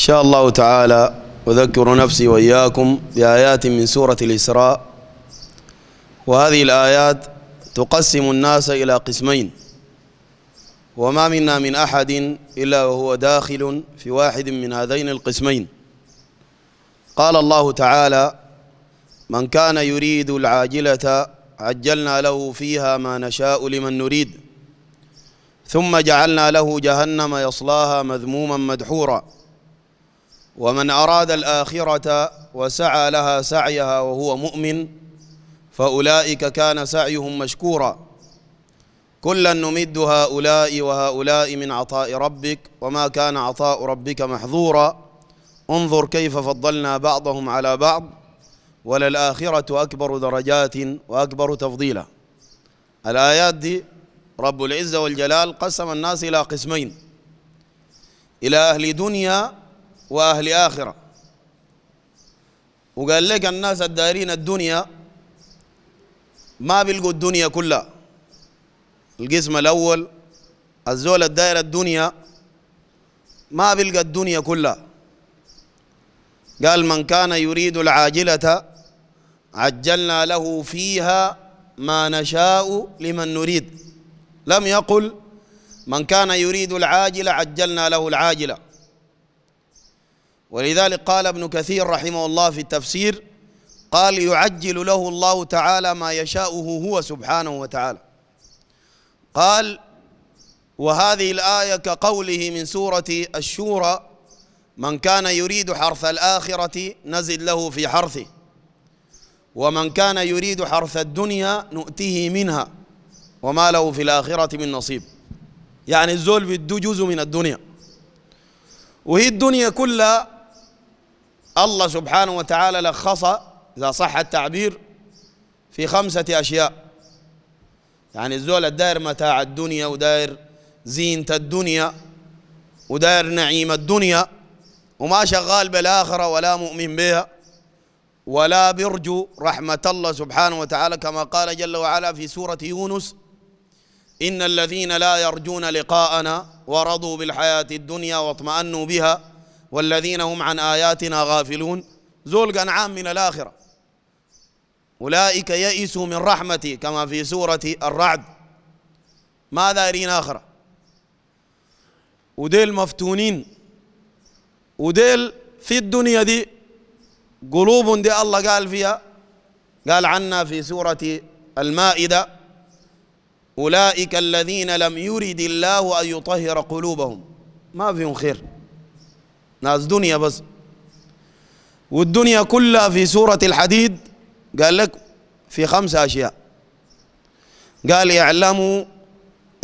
شاء الله تعالى أذكر نفسي وإياكم بآيات من سورة الإسراء وهذه الآيات تقسم الناس إلى قسمين وما منا من أحد إلا وهو داخل في واحد من هذين القسمين قال الله تعالى من كان يريد العاجلة عجلنا له فيها ما نشاء لمن نريد ثم جعلنا له جهنم يصلاها مذموما مدحورا ومن أراد الآخرة وسعى لها سعيها وهو مؤمن فأولئك كان سعيهم مشكورا كلا نمد هؤلاء وهؤلاء من عطاء ربك وما كان عطاء ربك محظورا انظر كيف فضلنا بعضهم على بعض وللآخرة أكبر درجات وأكبر تفضيلا الآيات دي رب العزة والجلال قسم الناس إلى قسمين إلى أهل دنيا وأهل آخرة وقال لك الناس الدارين الدنيا ما بيلقوا الدنيا كلها القسم الأول الزول الدائر الدنيا ما بيلقى الدنيا كلها قال من كان يريد العاجلة عجلنا له فيها ما نشاء لمن نريد لم يقل من كان يريد العاجلة عجلنا له العاجلة ولذلك قال ابن كثير رحمه الله في التفسير قال يعجل له الله تعالى ما يشاؤه هو سبحانه وتعالى قال وهذه الآية كقوله من سورة الشورى من كان يريد حرث الآخرة نزد له في حرثه ومن كان يريد حرث الدنيا نؤته منها وما له في الآخرة من نصيب يعني الزول بده جزء من الدنيا وهي الدنيا كلها الله سبحانه وتعالى لخص إذا صح التعبير في خمسة أشياء يعني الزول الداير متاع الدنيا وداير زينة الدنيا وداير نعيم الدنيا وما شغال بالآخرة ولا مؤمن بها ولا بيرجو رحمة الله سبحانه وتعالى كما قال جل وعلا في سورة يونس إن الذين لا يرجون لقاءنا ورضوا بالحياة الدنيا واطمأنوا بها والذين هم عن آياتنا غافلون زول أنعام من الآخرة أولئك يئسوا من رحمتي كما في سورة الرعد ما دايرين آخرة وديل مفتونين وديل في الدنيا دي قلوب دي الله قال فيها قال عنا في سورة المائدة أولئك الذين لم يرد الله أن يطهر قلوبهم ما فيهم خير ناس دنيا بس والدنيا كلها في سورة الحديد قال لك في خمسة أشياء قال اعلموا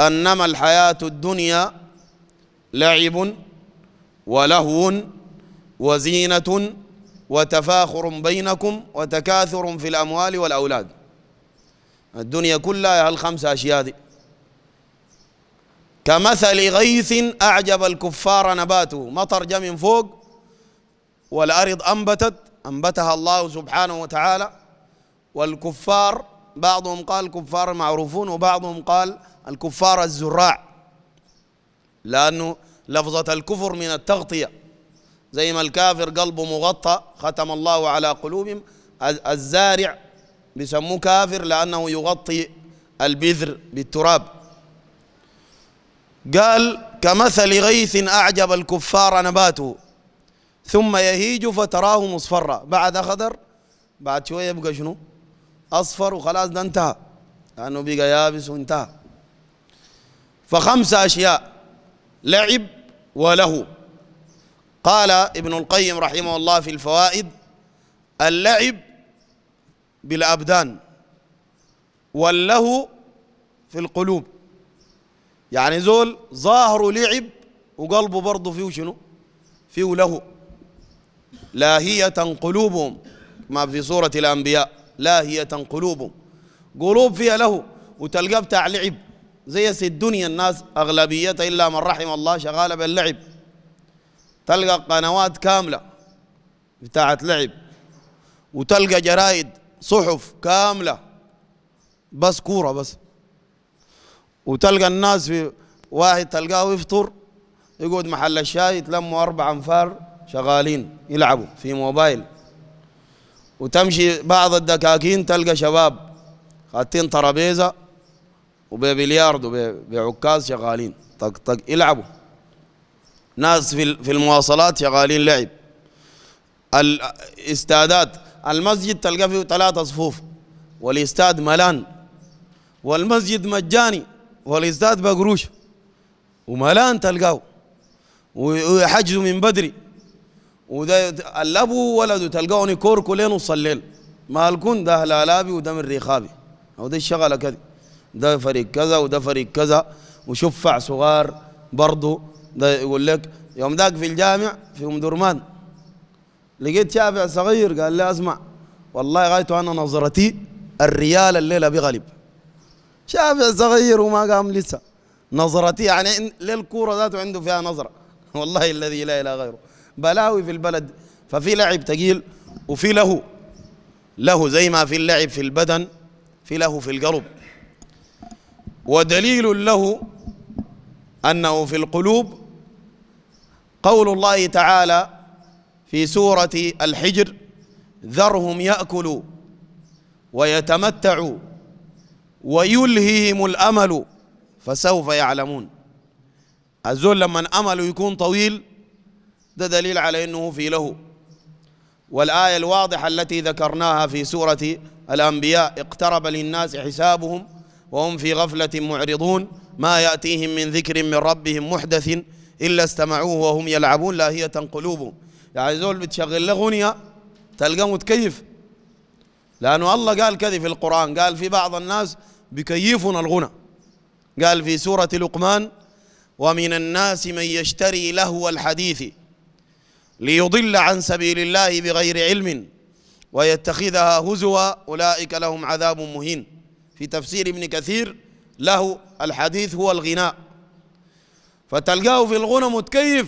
أنما الحياة الدنيا لعب ولهو وزينة وتفاخر بينكم وتكاثر في الأموال والأولاد الدنيا كلها هالخمسة أشياء دي كمثل غيث أعجب الكفار نباته مطر جاء من فوق والأرض أنبتت أنبتها الله سبحانه وتعالى والكفار بعضهم قال كفار معروفون وبعضهم قال الكفار الزراع لأنه لفظة الكفر من التغطية زي ما الكافر قلبه مغطى ختم الله على قلوبهم الزارع بيسموه كافر لأنه يغطي البذر بالتراب قال كمثل غيث أعجب الكفار نباته ثم يهيج فتراه مصفرا بعد خضر بعد شوية يبقى شنو أصفر وخلاص ده انتهى لأنه بقى يابس وانتهى فخمس أشياء لعب وله قال ابن القيم رحمه الله في الفوائد اللعب بالأبدان واللهو في القلوب يعني زول ظاهره لعب وقلبه برضه فيه شنو فيه له لاهية قلوبهم ما في سورة الأنبياء لاهية قلوبهم قلوب فيها له وتلقى بتاع لعب زي الدنيا الناس أغلبيتها إلا من رحم الله شغالة باللعب تلقى قنوات كاملة بتاعت لعب وتلقى جرايد صحف كاملة بس كورة بس وتلقى الناس في واحد تلقاه يفطر يقعد محل الشاي يتلموا أربع أنفار شغالين يلعبوا في موبايل وتمشي بعض الدكاكين تلقى شباب خاتين ترابيزة وببلياردو وبعكاز شغالين طق طق يلعبوا ناس في في المواصلات شغالين لعب الاستادات المسجد تلقى فيه ثلاثة صفوف والاستاد ملان والمسجد مجاني ولا يزداد بقروش وملان تلقاه ويحجزوا من بدري وده الابو ولده تلقاوني كوركو لين وصليل الليل ما الكون ده هلالابي وده من ريخابي او ده الشغله كده ده فريق كذا وده فريق كذا وشفع صغار برضه ده يقول لك يوم ذاك في الجامع في ام درمان لقيت شافع صغير قال لي اسمع والله غايته انا نظرتي الريال الليله بغلب شافع صغير وما قام لسه نظرتي يعني للكوره ذاته عنده فيها نظره والله الذي لا اله غيره بلاوي في البلد ففي لعب ثقيل وفي له له زي ما في اللعب في البدن في له في القلب ودليل له انه في القلوب قول الله تعالى في سوره الحجر ذرهم ياكلوا ويتمتعوا ويلهيهم الأمل فسوف يعلمون الزول لما أمله يكون طويل ده دليل على أنه في له والآية الواضحة التي ذكرناها في سورة الأنبياء اقترب للناس حسابهم وهم في غفلة معرضون ما يأتيهم من ذكر من ربهم محدث إلا استمعوه وهم يلعبون لاهية قلوبهم يعني زول بتشغل له أغنية تلقاه متكيف لأنه الله قال كذا في القرآن قال في بعض الناس بكيفنا الغنى قال في سورة لقمان ومن الناس من يشتري لهو الحديث ليضل عن سبيل الله بغير علم ويتخذها هزوا أولئك لهم عذاب مهين في تفسير ابن كثير له الحديث هو الغناء فتلقاه في الغنى متكيف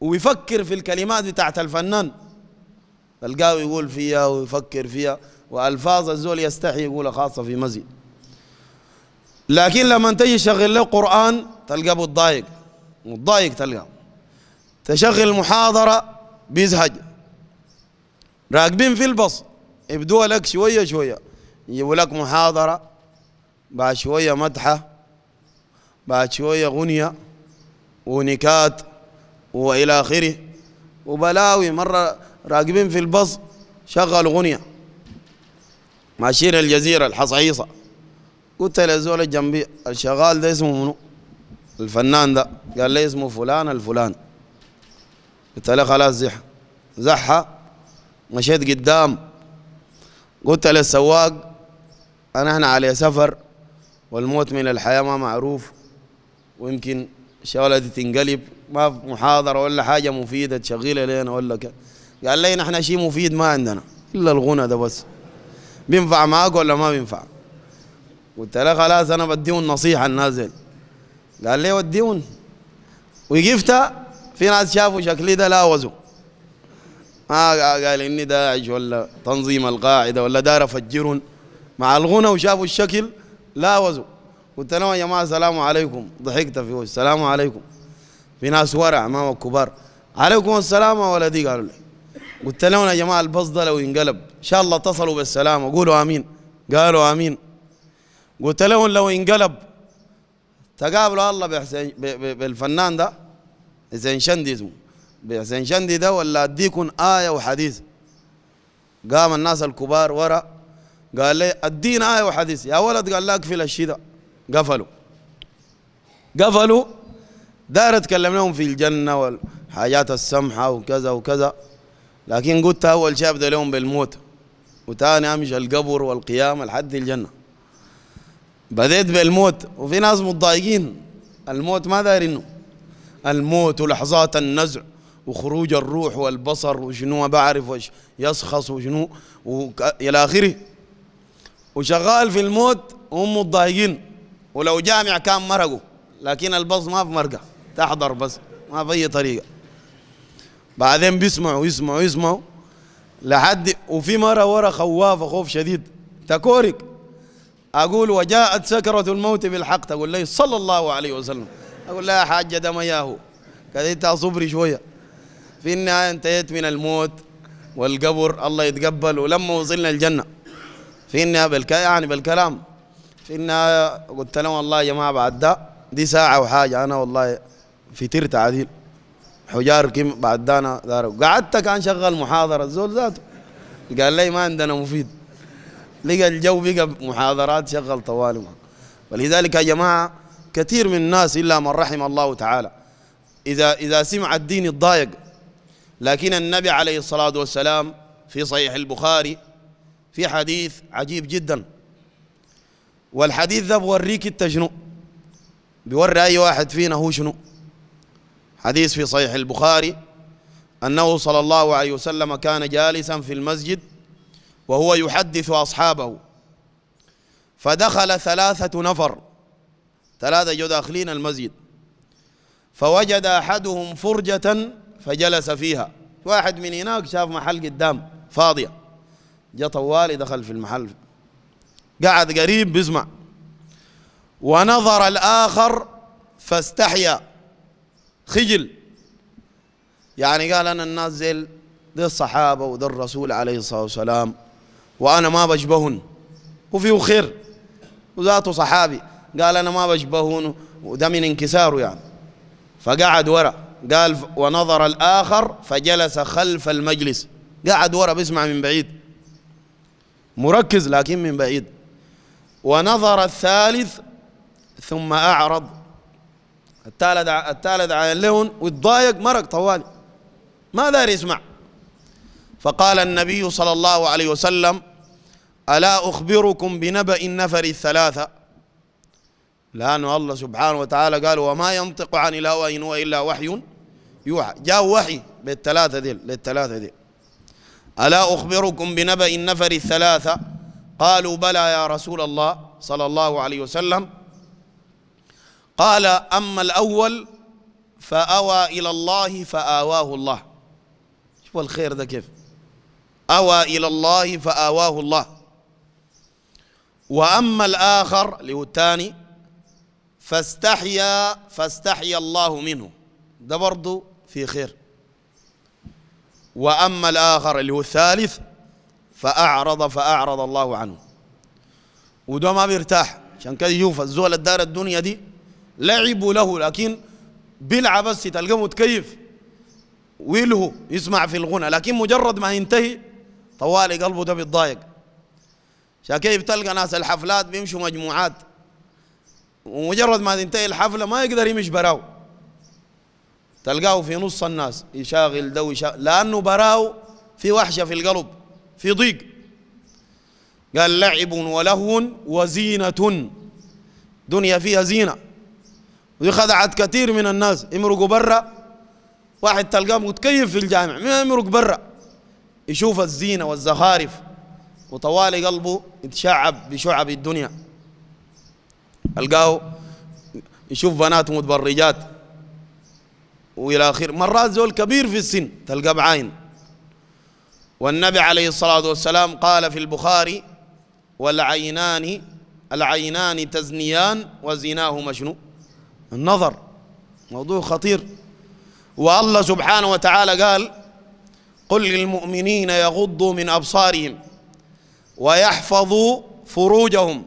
ويفكر في الكلمات بتاعت الفنان تلقاه يقول فيها ويفكر فيها والفاظ الزول يستحي يقول خاصه في مزيد لكن لما تجي تشغل له قرآن تلقى الضايق متضايق تلقى تشغل محاضرة بيزهج راكبين في البص يبدوها لك شوية شوية يجيبوا لك محاضرة بعد شوية مدحة بعد شوية غنية ونكات وإلى آخره وبلاوي مرة راكبين في البص شغلوا غنية ماشيين الجزيرة الحصحيصة قلت له زول جنبي الشغال ده اسمه منو الفنان ده قال لي اسمه فلان الفلان قلت له خلاص زح زحها مشيت قدام قلت له السواق انا هنا على سفر والموت من الحياه ما معروف ويمكن الشغله دي تنقلب ما في محاضره ولا حاجه مفيده تشغلها لنا ولا كده قال لي نحن شيء مفيد ما عندنا الا الغنى ده بس بينفع معاك ولا ما بينفع قلت له خلاص انا بديهم نصيحه الناس قال لي وديهم وقفت في ناس شافوا شكلي ده لاوزوا ما قال اني داعش ولا تنظيم القاعده ولا دار افجرهم مع الغنى وشافوا الشكل لاوزوا قلت لهم يا جماعه السلام عليكم ضحكت في وجه السلام عليكم في ناس ورع ما هو كبار عليكم السلام ولدي قالوا لي قلت لهم يا جماعه البص ده لو ينقلب ان شاء الله اتصلوا بالسلامه قولوا امين قالوا امين قلت لهم لو انقلب تقابلوا الله بحسين بالفنان ده حسين شندي اسمه بحسين شندي ده ولا اديكم آية وحديث قام الناس الكبار ورا قال لي ادينا آية وحديث يا ولد قال لا اقفل الشيء ده قفلوا قفلوا دار اتكلم لهم في الجنة والحاجات السمحة وكذا وكذا لكن قلت اول شيء ابدا لهم بالموت وثاني امشي القبر والقيامة لحد الجنة بديت بالموت وفي ناس متضايقين الموت ما دايرينه الموت ولحظات النزع وخروج الروح والبصر وشنو ما بعرف وش يسخص وشنو الى اخره وشغال في الموت وهم متضايقين ولو جامع كان مرقوا لكن البص ما في مرقه تحضر بس ما في اي طريقه بعدين بيسمعوا يسمعوا يسمعوا لحد وفي مره ورا خوافه خوف شديد تكورك أقول وجاءت سكرة الموت بالحق تقول لي صلى الله عليه وسلم أقول لا حاجة دم ما ياهو كذلك صبري شوية في النهاية انتهيت من الموت والقبر الله يتقبل ولما وصلنا الجنة في النهاية بالك... يعني بالكلام في النهاية قلت لهم والله يا جماعة بعد ده دي ساعة وحاجة أنا والله فترت عديل حجار كم بعد ده أنا قعدت كان شغل محاضرة الزول ذاته قال لي ما عندنا مفيد لقى الجو بقى محاضرات شغل طوال ولذلك يا جماعه كثير من الناس الا من رحم الله تعالى اذا اذا سمع الدين الضايق لكن النبي عليه الصلاه والسلام في صحيح البخاري في حديث عجيب جدا والحديث ده بوريك انت شنو بيوري اي واحد فينا هو شنو حديث في صحيح البخاري انه صلى الله عليه وسلم كان جالسا في المسجد وهو يحدث أصحابه فدخل ثلاثة نفر ثلاثة جو داخلين المسجد فوجد أحدهم فرجة فجلس فيها واحد من هناك شاف محل قدام فاضية جاء طوالي دخل في المحل قعد قريب بيسمع ونظر الآخر فاستحيا خجل يعني قال أنا الناس زي ده الصحابة وده الرسول عليه الصلاة والسلام وانا ما بشبهن وفيه خير وذاته صحابي قال انا ما بشبهن وده من انكساره يعني فقعد ورا قال ونظر الاخر فجلس خلف المجلس قعد ورا بيسمع من بعيد مركز لكن من بعيد ونظر الثالث ثم اعرض الثالث الثالث عين لهن وتضايق مرق طوالي ما داري يسمع فقال النبي صلى الله عليه وسلم ألا أخبركم بنبأ النفر الثلاثة لأن الله سبحانه وتعالى قال وما ينطق عن الهوى إن هو إلا وحي يوحى جاء وحي بالثلاثة ديل للثلاثة ديل ألا أخبركم بنبأ النفر الثلاثة قالوا بلى يا رسول الله صلى الله عليه وسلم قال أما الأول فأوى إلى الله فآواه الله شوف الخير ده كيف أوى إلى الله فآواه الله وأما الآخر اللي هو الثاني فاستحيا فاستحيا الله منه ده برضو في خير وأما الآخر اللي هو الثالث فأعرض فأعرض الله عنه وده ما بيرتاح عشان كده يشوف الزول الدار الدنيا دي لعبوا له لكن بيلعب بس تلقاه متكيف ويلهو يسمع في الغنى لكن مجرد ما ينتهي طوالي قلبه ده بيتضايق عشان كده بتلقى ناس الحفلات بيمشوا مجموعات ومجرد ما تنتهي الحفله ما يقدر يمشي براو تلقاه في نص الناس يشاغل ده ويشاغل لانه براو في وحشه في القلب في ضيق قال لعب ولهو وزينه دنيا فيها زينه ودي خدعت كثير من الناس يمرقوا برا واحد تلقاه متكيف في الجامع ما يمرق برا يشوف الزينة والزخارف وطوالي قلبه يتشعب بشعب الدنيا القاه يشوف بنات متبرجات والى اخره مرات زول كبير في السن تلقى بعين والنبي عليه الصلاه والسلام قال في البخاري والعينان العينان تزنيان وزناه شنو النظر موضوع خطير والله سبحانه وتعالى قال قل للمؤمنين يغضوا من أبصارهم ويحفظوا فروجهم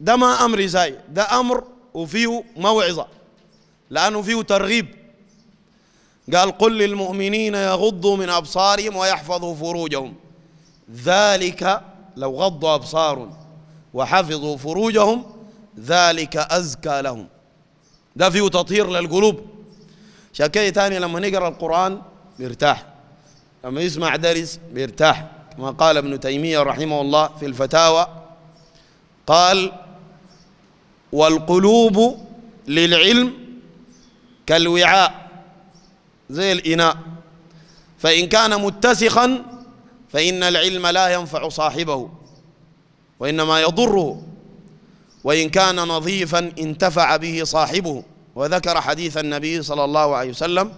ده ما أمر زي ده أمر وفيه موعظة لأنه فيه ترغيب قال قل للمؤمنين يغضوا من أبصارهم ويحفظوا فروجهم ذلك لو غضوا أبصارهم وحفظوا فروجهم ذلك أزكى لهم ده فيه تطهير للقلوب شكاية تاني لما نقرأ القرآن نرتاح لما يسمع درس بيرتاح كما قال ابن تيمية رحمه الله في الفتاوى قال والقلوب للعلم كالوعاء زي الإناء فإن كان متسخا فإن العلم لا ينفع صاحبه وإنما يضره وإن كان نظيفا انتفع به صاحبه وذكر حديث النبي صلى الله عليه وسلم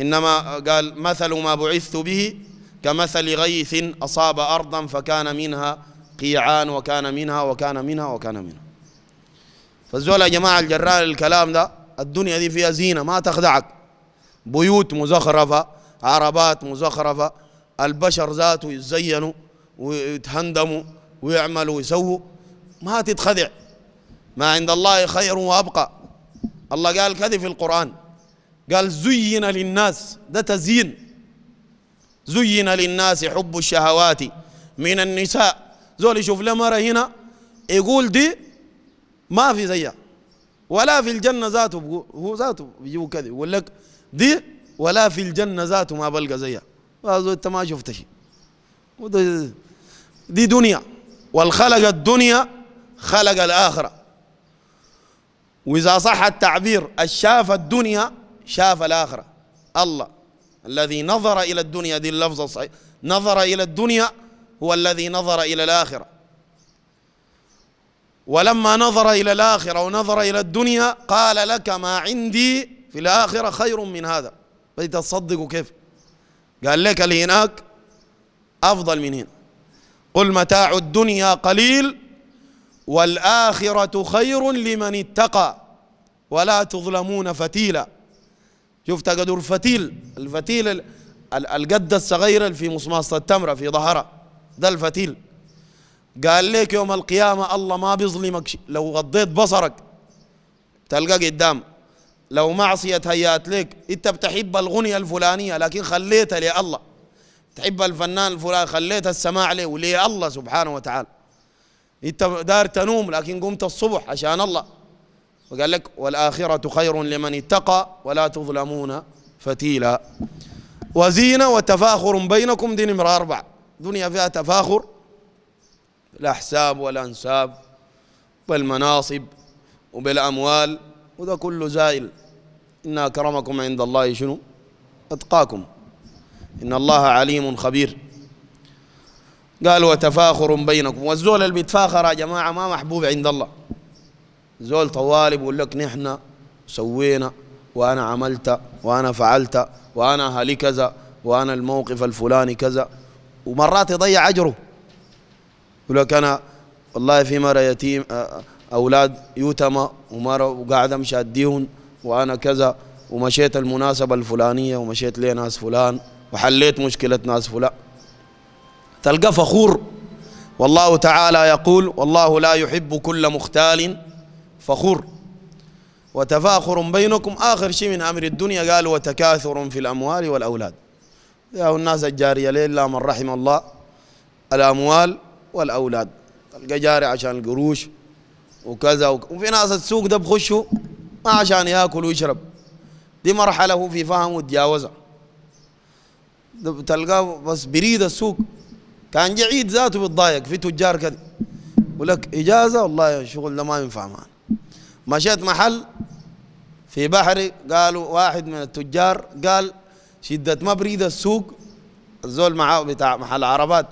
إنما قال مثل ما بعثت به كمثل غيث أصاب أرضا فكان منها قيعان وكان منها وكان منها وكان منها فالزول يا جماعة الجرار الكلام ده الدنيا دي فيها زينة ما تخدعك بيوت مزخرفة عربات مزخرفة البشر ذاته يتزينوا ويتهندموا ويعملوا ويسووا ما تتخدع ما عند الله خير وأبقى الله قال كذب في القرآن قال زين للناس ده تزيين زين للناس حب الشهوات من النساء زول يشوف له مرة هنا يقول دي ما في زيها ولا في الجنة ذاته هو ذاته بيجيبوا كذا يقول لك دي ولا في الجنة ذاته ما بلقى زيها هذا انت ما شفت شيء دي دنيا والخلق الدنيا خلق الآخرة وإذا صح التعبير الشاف الدنيا شاف الآخرة الله الذي نظر إلى الدنيا دي اللفظة الصحيح نظر إلى الدنيا هو الذي نظر إلى الآخرة ولما نظر إلى الآخرة ونظر إلى الدنيا قال لك ما عندي في الآخرة خير من هذا بدي تصدقوا كيف قال لك اللي هناك أفضل من هنا قل متاع الدنيا قليل والآخرة خير لمن اتقى ولا تظلمون فتيلاً شوف تقدر الفتيل الفتيل القدة الصغيرة اللي في مصماصة التمرة في ظهرها ده الفتيل قال لك يوم القيامة الله ما بيظلمك لو غضيت بصرك تلقى قدام لو معصية هيات لك انت بتحب الغنية الفلانية لكن خليتها لله الله تحب الفنان الفلاني خليت السماع ولي الله سبحانه وتعالى انت دار تنوم لكن قمت الصبح عشان الله وقال لك والآخرة خير لمن اتقى ولا تظلمون فتيلا وزينة وتفاخر بينكم دين امرأة أربعة دنيا فيها تفاخر الأحساب والأنساب والمناصب وبالأموال وذا كله زائل إن أكرمكم عند الله شنو أتقاكم إن الله عليم خبير قال وتفاخر بينكم والزول اللي بيتفاخر يا جماعة ما محبوب عند الله زول طوال بيقول لك نحن سوينا وانا عملت وانا فعلت وانا هالي كذا وانا الموقف الفلاني كذا ومرات يضيع اجره يقول لك انا والله في مره يتيم آه، آه، اولاد يتمى ومره وقاعد امشي اديهم وانا كذا ومشيت المناسبه الفلانيه ومشيت لي ناس فلان وحليت مشكله ناس فلان تلقى فخور والله تعالى يقول والله لا يحب كل مختال فخور وتفاخر بينكم آخر شيء من أمر الدنيا قال وتكاثر في الأموال والأولاد يا الناس الجارية ليلا من رحم الله الأموال والأولاد تلقى جاري عشان القروش وكذا وك... وفي ناس السوق ده بخشوا ما عشان ياكل ويشرب دي مرحلة هو في فهم وتجاوزها تلقاه بس بريد السوق كان جعيد ذاته بيتضايق في تجار كده يقول لك إجازة والله الشغل ده ما ينفع معنا مشيت محل في بحري قالوا واحد من التجار قال شدة ما بريد السوق الزول معاه بتاع محل عربات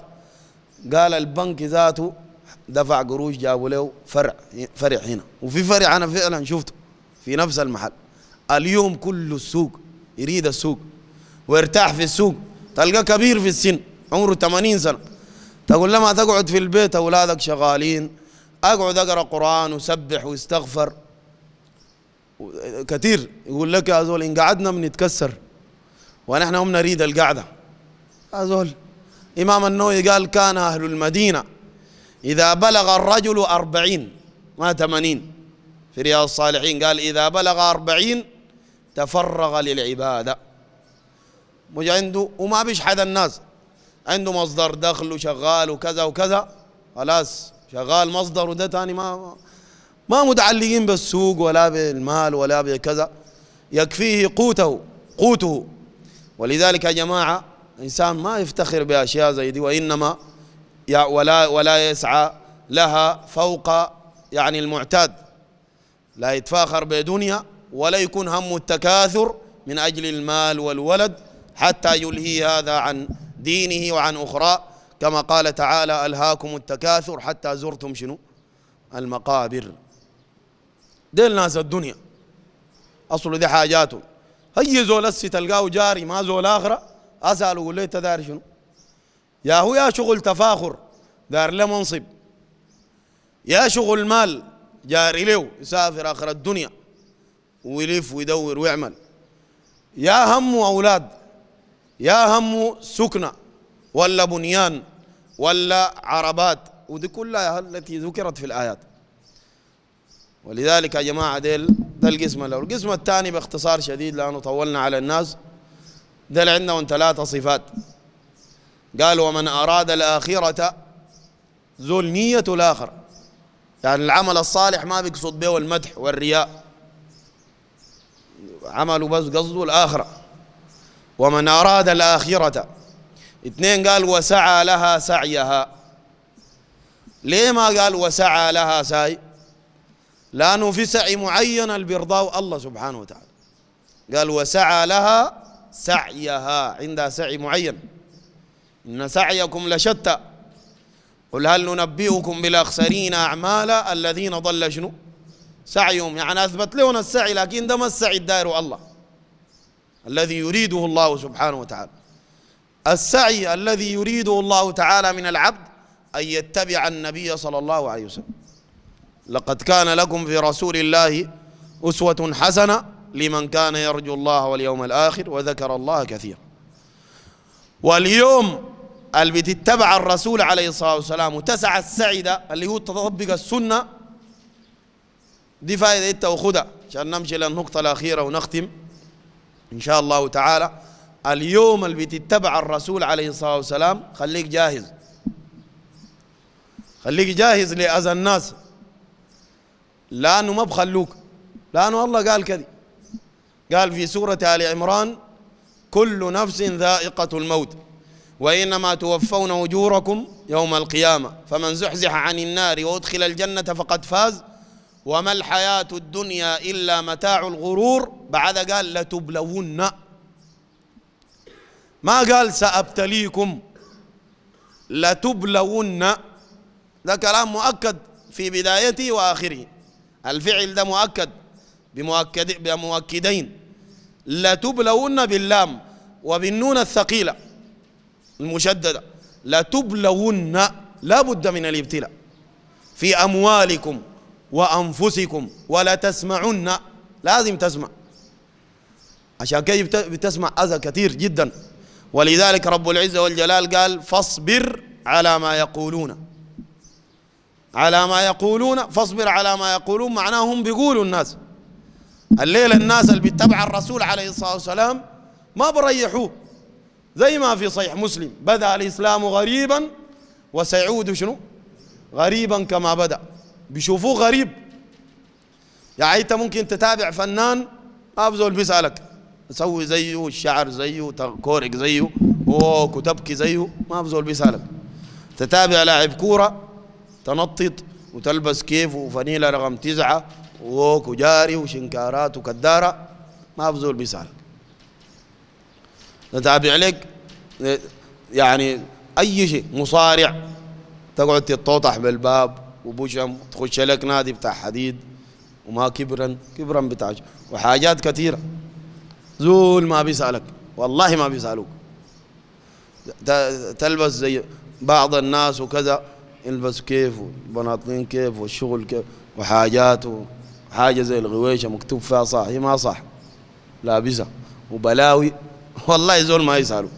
قال البنك ذاته دفع قروش جابوا له فرع فرع هنا وفي فرع انا فعلا شفته في نفس المحل اليوم كل السوق يريد السوق ويرتاح في السوق تلقى كبير في السن عمره 80 سنه تقول لما تقعد في البيت اولادك شغالين اقعد اقرا قران وسبح واستغفر كثير يقول لك يا زول ان قعدنا بنتكسر ونحن هم نريد القعده يا زول امام النووي قال كان اهل المدينه اذا بلغ الرجل أربعين ما ثمانين في رياض الصالحين قال اذا بلغ أربعين تفرغ للعباده مش عنده وما حدا الناس عنده مصدر دخل وشغال وكذا وكذا خلاص شغال مصدر وده ثاني ما ما متعلقين بالسوق ولا بالمال ولا بكذا يكفيه قوته قوته ولذلك يا جماعة إنسان ما يفتخر بأشياء زي دي وإنما ولا ولا يسعى لها فوق يعني المعتاد لا يتفاخر بدنيا ولا يكون هم التكاثر من أجل المال والولد حتى يلهي هذا عن دينه وعن أخرى كما قال تعالى ألهاكم التكاثر حتى زرتم شنو المقابر ديل ناس الدنيا اصله دي حاجاتهم هي زول السي تلقاه جاري ما زول اخره اساله قول له انت داري شنو يا هو يا شغل تفاخر دار له منصب يا شغل مال جاري له يسافر اخر الدنيا ويلف ويدور ويعمل يا هم اولاد يا هم سكنه ولا بنيان ولا عربات ودي كلها التي ذكرت في الايات ولذلك يا جماعة ديل ده القسم الأول القسم الثاني باختصار شديد لأنه طولنا على الناس ديل عندهم ثلاثة صفات قال ومن أراد الآخرة ذو النية الآخر يعني العمل الصالح ما بيقصد به المدح والرياء عمله بس قصده الآخرة ومن أراد الآخرة اثنين قال وسعى لها سعيها ليه ما قال وسعى لها سعي لأنه في سعي معين اللي بيرضاه الله سبحانه وتعالى قال وسعى لها سعيها عندها سعي معين إن سعيكم لشتى قل هل ننبئكم بالأخسرين أعمالا الذين ضل شنو سعيهم يعني أثبت لهم السعي لكن ده ما السعي الدائر الله الذي يريده الله سبحانه وتعالى السعي الذي يريده الله تعالى من العبد أن يتبع النبي صلى الله عليه وسلم لقد كان لكم في رسول الله أسوة حسنة لمن كان يرجو الله واليوم الآخر وذكر الله كثيرا واليوم اللي بتتبع الرسول عليه الصلاة والسلام وتسع السعيدة اللي هو تطبق السنة دي فائدة انت وخدها عشان نمشي للنقطة الأخيرة ونختم إن شاء الله تعالى اليوم اللي بتتبع الرسول عليه الصلاة والسلام خليك جاهز خليك جاهز لأذى الناس لانه ما بخلوك لانه الله قال كذي قال في سوره ال عمران كل نفس ذائقه الموت وانما توفون اجوركم يوم القيامه فمن زحزح عن النار وادخل الجنه فقد فاز وما الحياه الدنيا الا متاع الغرور بعد قال لتبلون ما قال سابتليكم لتبلون ده كلام مؤكد في بدايته واخره الفعل ده مؤكد بمؤكد بمؤكدين لتبلون باللام وبالنون الثقيلة المشددة لتبلون لا بد من الابتلاء في أموالكم وأنفسكم ولا تسمعن لازم تسمع عشان كده بتسمع أذى كثير جدا ولذلك رب العزة والجلال قال فاصبر على ما يقولون على ما يقولون فاصبر على ما يقولون معناه هم بيقولوا الناس الليلة الناس اللي بيتبع الرسول عليه الصلاة والسلام ما بريحوه زي ما في صحيح مسلم بدأ الإسلام غريبا وسيعود شنو غريبا كما بدأ بيشوفوه غريب يعني أنت ممكن تتابع فنان ما بزول بيسألك سوي زيه الشعر زيه كورك زيه وكتبك زيه ما بزول بيسألك تتابع لاعب كورة تنطط وتلبس كيف وفنيلة رقم تسعة ووك وجاري وشنكارات وكدارة ما بزول بيسألك نتابع لك يعني أي شيء مصارع تقعد تتوطح بالباب وبوشم تخش لك نادي بتاع حديد وما كبرا كبرا بتاع وحاجات كثيرة زول ما بيسألك والله ما بيسألوك تلبس زي بعض الناس وكذا يلبس كيفه بناطين كيفه والشغل كيف وحاجاته حاجة زي الغويشة مكتوب فيها صح هي ما صح لابسها وبلاوي والله زول ما يسألوا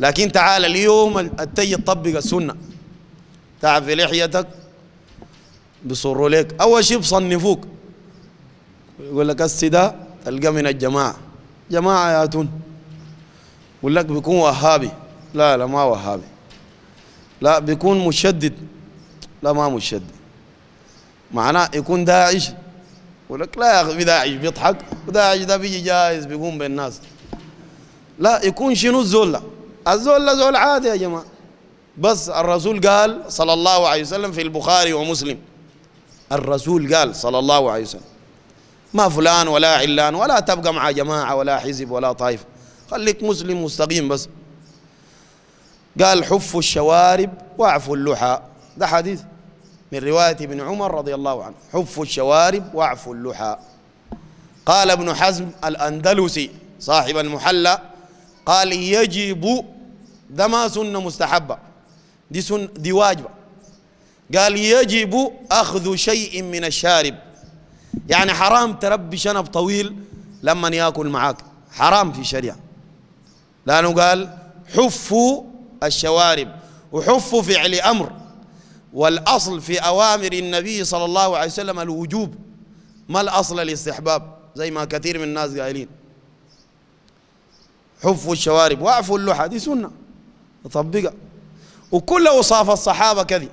لكن تعال اليوم التي تطبق السنة تعب في لحيتك بيصروا لك أول شيء بصنفوك يقول لك السيده تلقى من الجماعة جماعة ياتون يقول لك بيكون وهابي لا لا ما وهابي لا بيكون مشدد لا ما مشدد معناه يكون داعش يقول لك لا يا اخي في داعش بيضحك وداعش ده بيجي جايز بيقوم بالناس لا يكون شنو الزول ده الزول زول عادي يا جماعه بس الرسول قال صلى الله عليه وسلم في البخاري ومسلم الرسول قال صلى الله عليه وسلم ما فلان ولا علان ولا تبقى مع جماعه ولا حزب ولا طائفه خليك مسلم مستقيم بس قال حفوا الشوارب واعفوا اللحى ده حديث من رواية ابن عمر رضي الله عنه حفوا الشوارب واعفوا اللحى قال ابن حزم الأندلسي صاحب المحلى قال يجب ده ما سنة مستحبة دي, سنة دي واجبة قال يجب أخذ شيء من الشارب يعني حرام تربي شنب طويل لما ياكل معاك حرام في الشريعة لأنه قال حفوا الشوارب وحف فعل أمر والأصل في أوامر النبي صلى الله عليه وسلم الوجوب ما الأصل الاستحباب زي ما كثير من الناس قايلين حفوا الشوارب واعفوا اللحى دي سنة طبقها وكل أوصاف الصحابة كذي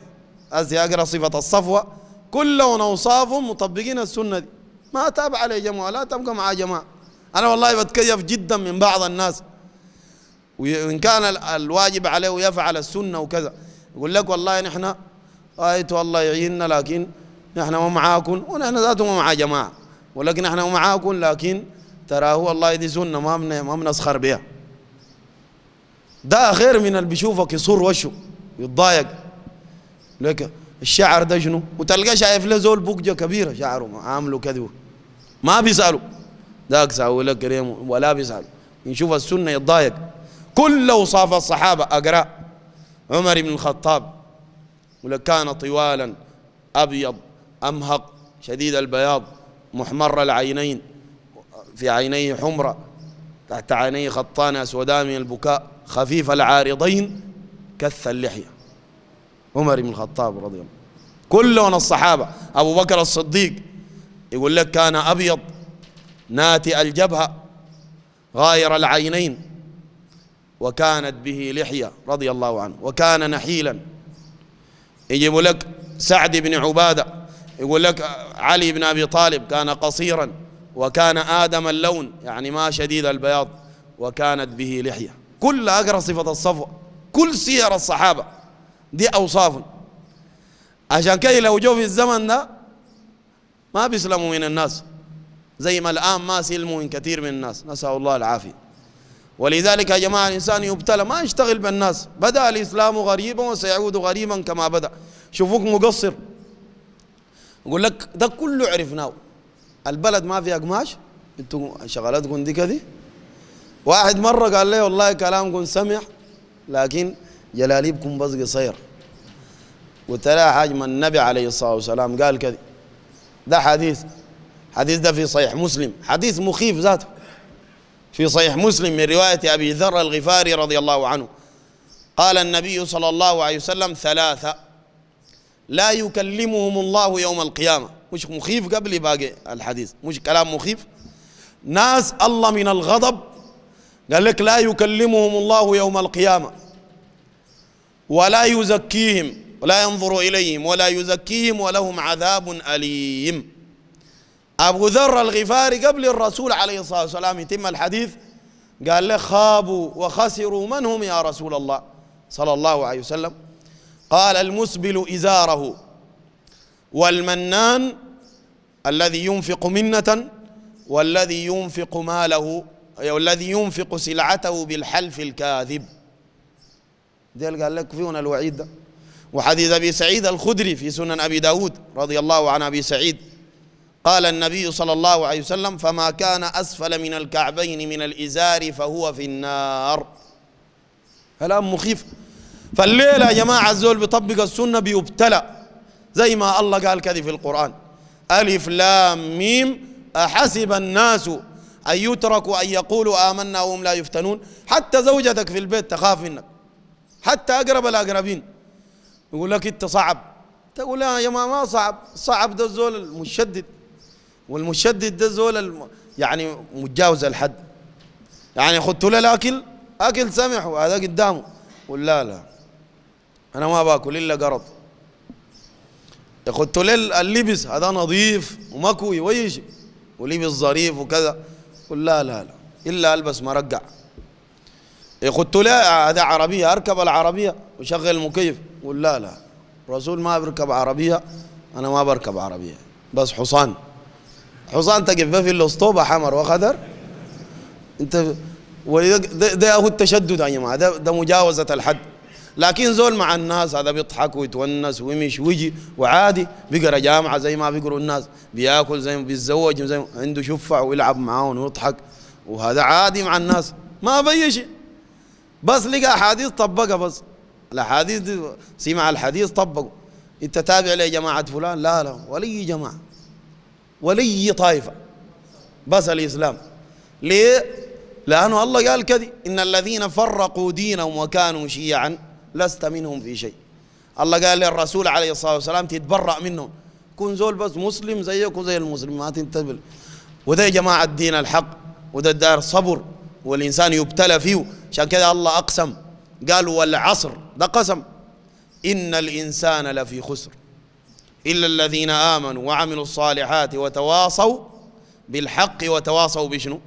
أزي أقرأ صفة الصفوة كلهم أوصافهم مطبقين السنة دي ما تابع عليه جماعة لا تبقى مع جماعة أنا والله بتكيف جدا من بعض الناس وإن كان الواجب عليه يفعل السنة وكذا يقول لك والله نحن آيت والله يعيننا لكن نحن ما معاكم ونحن ذاته ما مع جماعة ولكن نحن معاكم لكن تراه والله دي سنة ما من ما بنسخر بها ده خير من اللي بيشوفك يصر وشه يتضايق لك الشعر ده شنو وتلقى شايف له زول بوكجة كبيرة شعره عامله كذا ما بيسألوا ذاك ساوي لك كريم ولا بيسألوا يشوف السنة يتضايق كل اوصاف الصحابه اقرا عمر بن الخطاب ولكان طوالا ابيض امهق شديد البياض محمر العينين في عينيه حمرة تحت عينيه خطان أسودان من البكاء خفيف العارضين كث اللحية عمر بن الخطاب رضي الله كلهم الصحابة أبو بكر الصديق يقول لك كان أبيض ناتئ الجبهة غاير العينين وكانت به لحية رضي الله عنه وكان نحيلا يجيب لك سعد بن عبادة يقول لك علي بن أبي طالب كان قصيرا وكان آدم اللون يعني ما شديد البياض وكانت به لحية كل أقرأ صفة الصفوة كل سير الصحابة دي أوصاف عشان كده لو جو في الزمن ده ما بيسلموا من الناس زي ما الآن ما سلموا من كثير من الناس نسأل الله العافية ولذلك يا جماعة الإنسان يبتلى ما يشتغل بالناس بدأ الإسلام غريبا وسيعود غريبا كما بدأ شوفوك مقصر يقول لك ده كله عرفناه البلد ما فيها قماش انتوا شغلاتكم دي كذي واحد مرة قال لي والله كلامكم سمح لكن جلاليبكم بس قصير قلت له حاج ما النبي عليه الصلاة والسلام قال كذي ده حديث حديث ده في صحيح مسلم حديث مخيف ذاته في صحيح مسلم من رواية أبي ذر الغفاري رضي الله عنه قال النبي صلى الله عليه وسلم ثلاثة لا يكلمهم الله يوم القيامة مش مخيف قبل باقي الحديث مش كلام مخيف ناس الله من الغضب قال لك لا يكلمهم الله يوم القيامة ولا يزكيهم ولا ينظر إليهم ولا يزكيهم ولهم عذاب أليم أبو ذر الغفاري قبل الرسول عليه الصلاة والسلام يتم الحديث قال له خابوا وخسروا من هم يا رسول الله صلى الله عليه وسلم قال المسبل إزاره والمنان الذي ينفق منة والذي ينفق ماله والذي ينفق سلعته بالحلف الكاذب ديل قال لك فينا الوعيد ده وحديث أبي سعيد الخدري في سنن أبي داود رضي الله عن أبي سعيد قال النبي صلى الله عليه وسلم فما كان أسفل من الكعبين من الإزار فهو في النار كلام مخيف فالليلة يا جماعة الزول بيطبق السنة بيبتلى زي ما الله قال كذا في القرآن ألف لام ميم أحسب الناس أن يتركوا أن يقولوا آمنا وهم لا يفتنون حتى زوجتك في البيت تخاف منك حتى أقرب الأقربين يقول لك أنت صعب تقول لا يا ما صعب صعب ده الزول المشدد والمشدد ده زول الم... يعني متجاوز الحد يعني خدت له الاكل اكل سمح وهذا قدامه ولا لا انا ما باكل الا قرض خدت له اللبس هذا نظيف ومكوي ويش ولبس ظريف وكذا قل لا لا لا الا البس مرقع إيه، خدت له آه، هذا عربيه اركب العربيه وشغل المكيف قل لا لا الرسول ما بيركب عربيه انا ما بركب عربيه بس حصان حصان تقف به في الاسطوبه حمر وخضر انت ولذلك ده, هو التشدد يا جماعه ده, ده مجاوزه الحد لكن زول مع الناس هذا بيضحك ويتونس ويمش ويجي وعادي بيقرا جامعه زي ما بيقروا الناس بياكل زي ما بيتزوج زي ما عنده شفع ويلعب معاهم ويضحك وهذا عادي مع الناس ما في شيء بس لقى احاديث طبقها بس الاحاديث سمع الحديث طبقه انت تابع لجماعه فلان لا لا ولا جماعه ولي طائفة بس الإسلام ليه؟ لأنه الله قال كذي إن الذين فرقوا دينهم وكانوا شيعا لست منهم في شيء الله قال للرسول عليه الصلاة والسلام تتبرأ منهم كن زول بس مسلم زيك وزي المسلم ما تنتبه وده يا جماعة الدين الحق وده دار صبر والإنسان يبتلى فيه عشان كذا الله أقسم قال والعصر ده قسم إن الإنسان لفي خسر إلا الذين آمنوا وعملوا الصالحات وتواصوا بالحق وتواصوا بشنو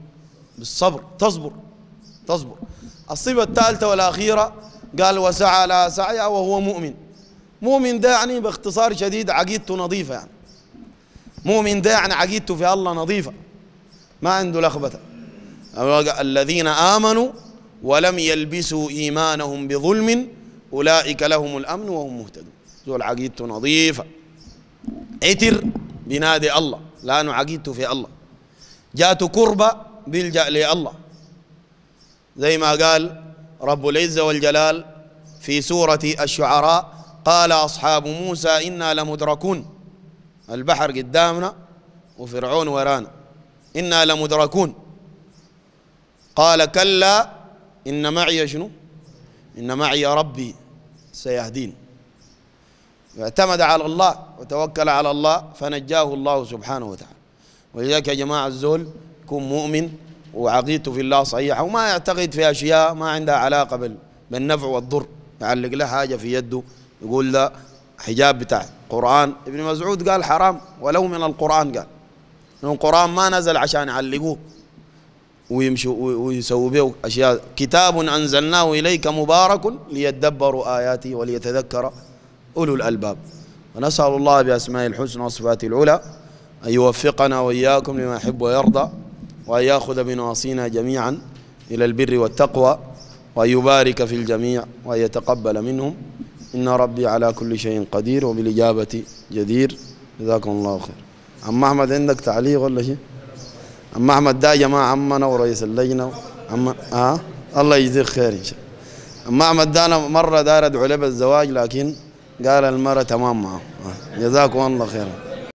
بالصبر تصبر تصبر الصفة الثالثة والأخيرة قال وسعى لها سعيا وهو مؤمن مؤمن ده يعني باختصار شديد عقيدته نظيفة يعني مؤمن ده يعني عقيدته في الله نظيفة ما عنده لخبطة الذين آمنوا ولم يلبسوا إيمانهم بظلم أولئك لهم الأمن وهم مهتدون زول عقيدته نظيفة عتر بنادي الله لأنه عقيدته في الله جاته كربه بيلجأ لله زي ما قال رب العزة والجلال في سورة الشعراء قال أصحاب موسى إنا لمدركون البحر قدامنا وفرعون ورانا إنا لمدركون قال كلا إن معي شنو إن معي ربي سيهدين اعتمد على الله وتوكل على الله فنجاه الله سبحانه وتعالى ولذلك يا جماعة الزول كن مؤمن وعقيدته في الله صحيحة وما يعتقد في أشياء ما عندها علاقة بالنفع والضر يعلق له حاجة في يده يقول ده حجاب بتاع قرآن ابن مسعود قال حرام ولو من القرآن قال لأن القرآن ما نزل عشان يعلقوه ويمشوا ويسووا به أشياء كتاب أنزلناه إليك مبارك ليدبروا آياتي وليتذكر أولو الألباب ونسأل الله بأسماء الحسنى وصفاته العلى أن يوفقنا وإياكم لما يحب ويرضى وأن يأخذ بنواصينا جميعا إلى البر والتقوى وأن يبارك في الجميع وأن يتقبل منهم إن ربي على كل شيء قدير وبالإجابة جدير جزاكم الله خير عم أحمد عندك تعليق ولا شيء عم أحمد ده جماعة عمنا ورئيس اللجنة عم آه الله يجزيك خير إن شاء الله عم أحمد ده مرة دار أدعو الزواج لكن قال المرة تمام معه جزاكم الله خيرا